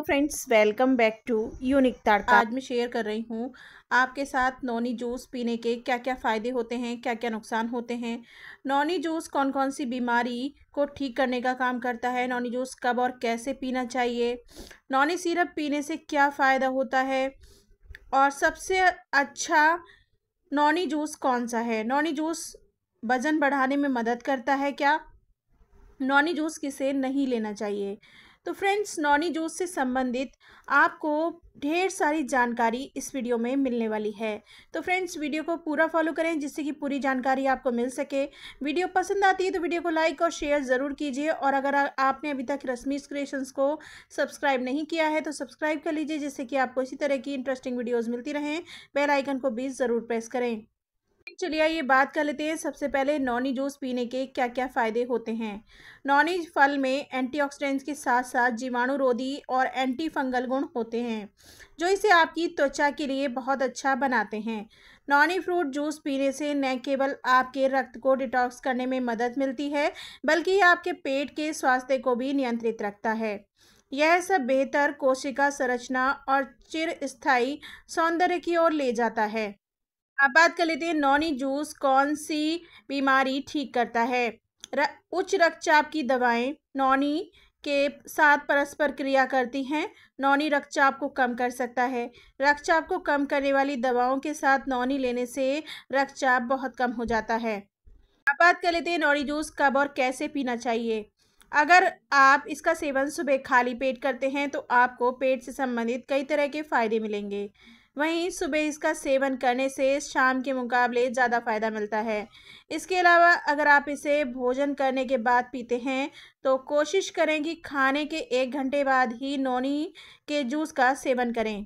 hello friends welcome back to unique Tadka आज मैं share कर रही हूँ आपके साथ नॉनी जूस पीने के क्या क्या फ़ायदे होते हैं क्या क्या नुकसान होते हैं नॉनी जूस कौन कौन सी बीमारी को ठीक करने का काम करता है नॉनी जूस कब और कैसे पीना चाहिए नॉनी सिरप पीने से क्या फ़ायदा होता है और सबसे अच्छा नॉनी जूस कौन सा है नॉनी जूस वज़न बढ़ाने में मदद करता है क्या नॉनी जूस किसे नहीं लेना चाहिए तो फ्रेंड्स नॉनी जूस से संबंधित आपको ढेर सारी जानकारी इस वीडियो में मिलने वाली है तो फ्रेंड्स वीडियो को पूरा फॉलो करें जिससे कि पूरी जानकारी आपको मिल सके वीडियो पसंद आती है तो वीडियो को लाइक और शेयर ज़रूर कीजिए और अगर आपने अभी तक रश्मि क्रिएशंस को सब्सक्राइब नहीं किया है तो सब्सक्राइब कर लीजिए जिससे कि आपको इसी तरह की इंटरेस्टिंग वीडियोज़ मिलती रहें बेलाइकन को भी ज़रूर प्रेस करें चलिए ये बात कर लेते हैं सबसे पहले नॉनी जूस पीने के क्या क्या फ़ायदे होते हैं नॉनी फल में एंटीऑक्सीडेंट्स के साथ साथ जीवाणुरोधी और एंटी फंगल गुण होते हैं जो इसे आपकी त्वचा के लिए बहुत अच्छा बनाते हैं नॉनी फ्रूट जूस पीने से न केवल आपके रक्त को डिटॉक्स करने में मदद मिलती है बल्कि आपके पेट के स्वास्थ्य को भी नियंत्रित रखता है यह सब बेहतर कोशिका संरचना और चिर स्थायी सौंदर्य की ओर ले जाता है अब बात कर लेते हैं नॉनी जूस कौन सी बीमारी ठीक करता है र, उच्च रक्तचाप की दवाएं नॉनी के साथ परस्पर क्रिया करती हैं नॉनी रक्तचाप को कम कर सकता है रक्तचाप को कम करने वाली दवाओं के साथ नॉनी लेने से रक्तचाप बहुत कम हो जाता है अब बात कर लेते हैं नॉनी जूस कब और कैसे पीना चाहिए अगर आप इसका सेवन सुबह खाली पेट करते हैं तो आपको पेट से संबंधित कई तरह के फ़ायदे मिलेंगे वहीं सुबह इसका सेवन करने से शाम के मुकाबले ज़्यादा फ़ायदा मिलता है इसके अलावा अगर आप इसे भोजन करने के बाद पीते हैं तो कोशिश करें कि खाने के एक घंटे बाद ही नोनी के जूस का सेवन करें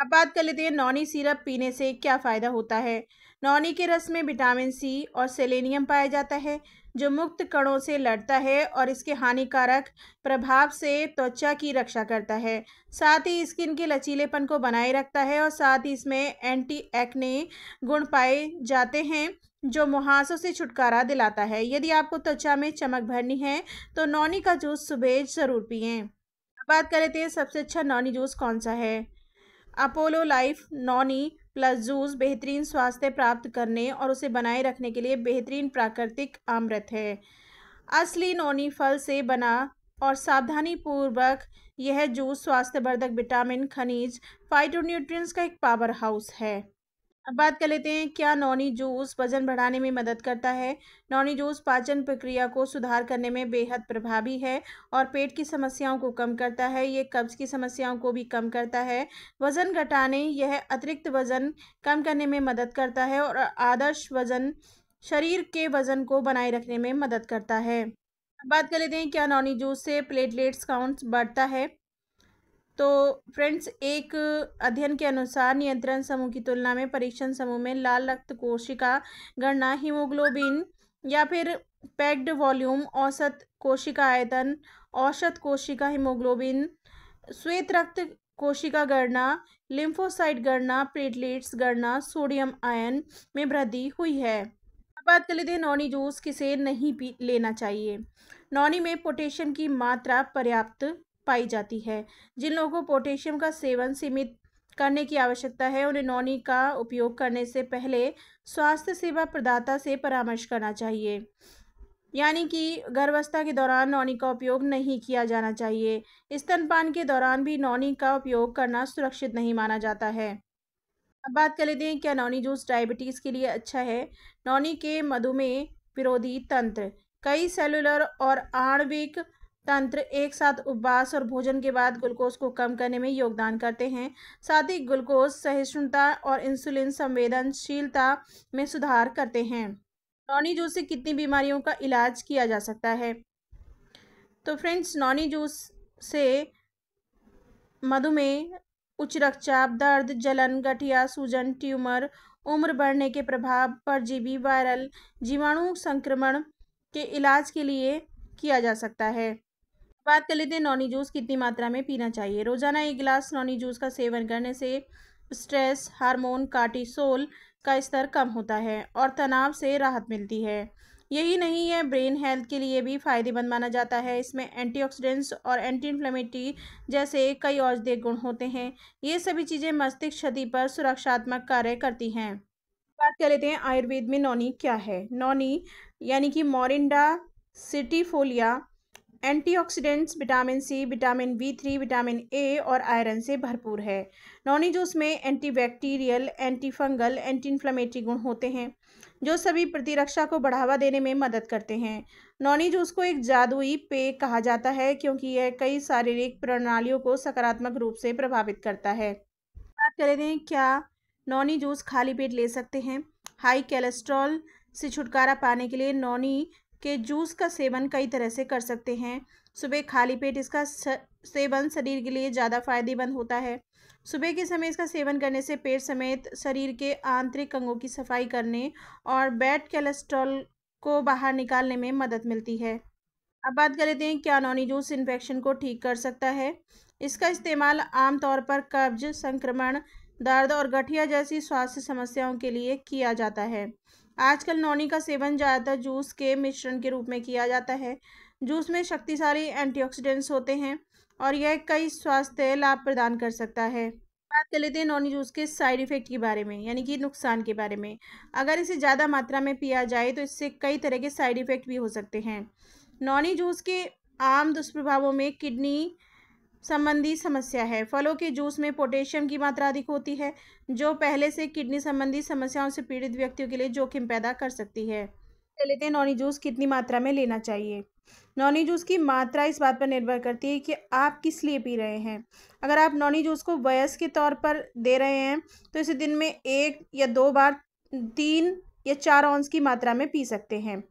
अब बात कर लेते हैं नोनी सिरप पीने से क्या फ़ायदा होता है नोनी के रस में विटामिन सी और सेलेनियम पाया जाता है जो मुक्त कणों से लड़ता है और इसके हानिकारक प्रभाव से त्वचा की रक्षा करता है साथ ही स्किन के लचीलेपन को बनाए रखता है और साथ ही इसमें एंटी एक्ने गुण पाए जाते हैं जो मुहासों से छुटकारा दिलाता है यदि आपको त्वचा में चमक भरनी है तो नौनी का जूस सुबह ज़रूर पिए बात करें तो सबसे अच्छा नौनी जूस कौन सा है Apollo life noni plus juice बेहतरीन स्वास्थ्य प्राप्त करने और उसे बनाए रखने के लिए बेहतरीन प्राकृतिक अमृत है असली नोनी फल से बना और सावधानी पूर्वक यह जूस स्वास्थ्यवर्धक विटामिन खनिज फाइटोन्यूट्रिएंट्स का एक पावर हाउस है अब बात कर लेते हैं क्या नौनी जूस वजन बढ़ाने में मदद करता है नौनी जूस पाचन प्रक्रिया को सुधार करने में बेहद प्रभावी है और पेट की समस्याओं को कम करता है ये कब्ज की समस्याओं को भी कम करता है वज़न घटाने यह अतिरिक्त वज़न कम करने में मदद करता है और आदर्श वज़न शरीर के वज़न को बनाए रखने में मदद करता है बात कर लेते हैं क्या नौनी जूस से प्लेटलेट्स काउंट बढ़ता है तो फ्रेंड्स एक अध्ययन के अनुसार नियंत्रण समूह की तुलना में परीक्षण समूह में लाल रक्त कोशिका गणना हीमोग्लोबिन या फिर पैक्ड वॉल्यूम औसत कोशिका आयतन औसत कोशिका हीमोग्लोबिन श्वेत रक्त कोशिका गणना लिम्फोसाइट गणना प्लेटलेट्स गणना सोडियम आयन में वृद्धि हुई है बात कर लेते हैं नॉनी जूस किसे नहीं पी लेना चाहिए नॉनी में पोटेशियम की मात्रा पर्याप्त पाई जाती है जिन लोगों को पोटेशियम का सेवन सीमित करने की आवश्यकता है उन्हें नौनी का उपयोग करने से पहले स्वास्थ्य सेवा प्रदाता से परामर्श करना चाहिए यानी कि गर्भावस्था के दौरान नौनी का उपयोग नहीं किया जाना चाहिए स्तनपान के दौरान भी नौनी का उपयोग करना सुरक्षित नहीं माना जाता है अब बात कर लेते हैं क्या नौनी जूस डायबिटीज़ के लिए अच्छा है नौनी के मधुमेह विरोधी तंत्र कई सेलुलर और आणविक तंत्र एक साथ उपवास और भोजन के बाद ग्लूकोज को कम करने में योगदान करते हैं साथ ही ग्लूकोज सहिष्णुता और इंसुलिन संवेदनशीलता में सुधार करते हैं नॉनी जूस से कितनी बीमारियों का इलाज किया जा सकता है तो फ्रेंड्स नॉनी जूस से मधुमेह उच्च रक्तचाप दर्द जलन गठिया सूजन ट्यूमर उम्र बढ़ने के प्रभाव परजीवी वायरल जीवाणु संक्रमण के इलाज के लिए किया जा सकता है बात कर लेते हैं नॉनी जूस कितनी मात्रा में पीना चाहिए रोज़ाना एक गिलास नॉनी जूस का सेवन करने से स्ट्रेस हार्मोन कार्टिसोल का स्तर कम होता है और तनाव से राहत मिलती है यही नहीं है ब्रेन हेल्थ के लिए भी फ़ायदेमंद माना जाता है इसमें एंटीऑक्सीडेंट्स और एंटी इन्फ्लेमेटरी जैसे कई औषधीय गुण होते हैं ये सभी चीज़ें मस्तिष्क क्षति पर सुरक्षात्मक कार्य करती हैं बात कर लेते हैं आयुर्वेद में नौनी क्या है नौनी यानी कि morinda citrifolia antioxidants vitamin C vitamin B three vitamin A और आयरन से भरपूर है नॉनी जूस में एंटीबैक्टीरियल एंटीफंगल एंटी इन्फ्लामेटरी गुण होते हैं जो सभी प्रतिरक्षा को बढ़ावा देने में मदद करते हैं नॉनी जूस को एक जादुई पेय कहा जाता है क्योंकि यह कई शारीरिक प्रणालियों को सकारात्मक रूप से प्रभावित करता है बात करें क्या नॉनी जूस खाली पेट ले सकते हैं हाई कैलेस्ट्रॉल से छुटकारा पाने के लिए नॉनी के जूस का सेवन कई तरह से कर सकते हैं सुबह खाली पेट इसका सेवन शरीर के लिए ज़्यादा फायदेमंद होता है सुबह के समय इसका सेवन करने से पेट समेत शरीर के आंतरिक अंगों की सफाई करने और बैड कैलेस्ट्रॉल को बाहर निकालने में मदद मिलती है अब बात कर लेते हैं क्या नोनी जूस इन्फेक्शन को ठीक कर सकता है इसका इस्तेमाल आमतौर पर कब्ज संक्रमण दर्द और गठिया जैसी स्वास्थ्य समस्याओं के लिए किया जाता है आजकल नौनी का सेवन ज़्यादातर जूस के मिश्रण के रूप में किया जाता है जूस में शक्तिशाली एंटीऑक्सीडेंट्स होते हैं और यह कई स्वास्थ्य लाभ प्रदान कर सकता है बात कर लेते हैं नॉनी जूस के साइड इफ़ेक्ट के बारे में यानी कि नुकसान के बारे में अगर इसे ज़्यादा मात्रा में पिया जाए तो इससे कई तरह के साइड इफ़ेक्ट भी हो सकते हैं नॉनी जूस के आम दुष्प्रभावों में किडनी संबंधी समस्या है फलों के जूस में पोटेशियम की मात्रा अधिक होती है जो पहले से किडनी संबंधी समस्याओं से पीड़ित व्यक्तियों के लिए जोखिम पैदा कर सकती है लेते हैं नॉनी जूस कितनी मात्रा में लेना चाहिए नॉनी जूस की मात्रा इस बात पर निर्भर करती है कि आप किस लिए पी रहे हैं अगर आप नॉनी जूस को वयस के तौर पर दे रहे हैं तो इसे दिन में एक या दो बार तीन या चार औंस की मात्रा में पी सकते हैं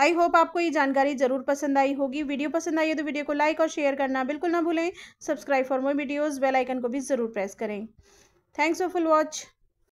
आई होप आपको ये जानकारी जरूर पसंद आई होगी वीडियो पसंद आई है तो वीडियो को लाइक और शेयर करना बिल्कुल ना भूलें subscribe for more videos bell icon को भी ज़रूर प्रेस करें थैंक्स फॉर फुल वॉच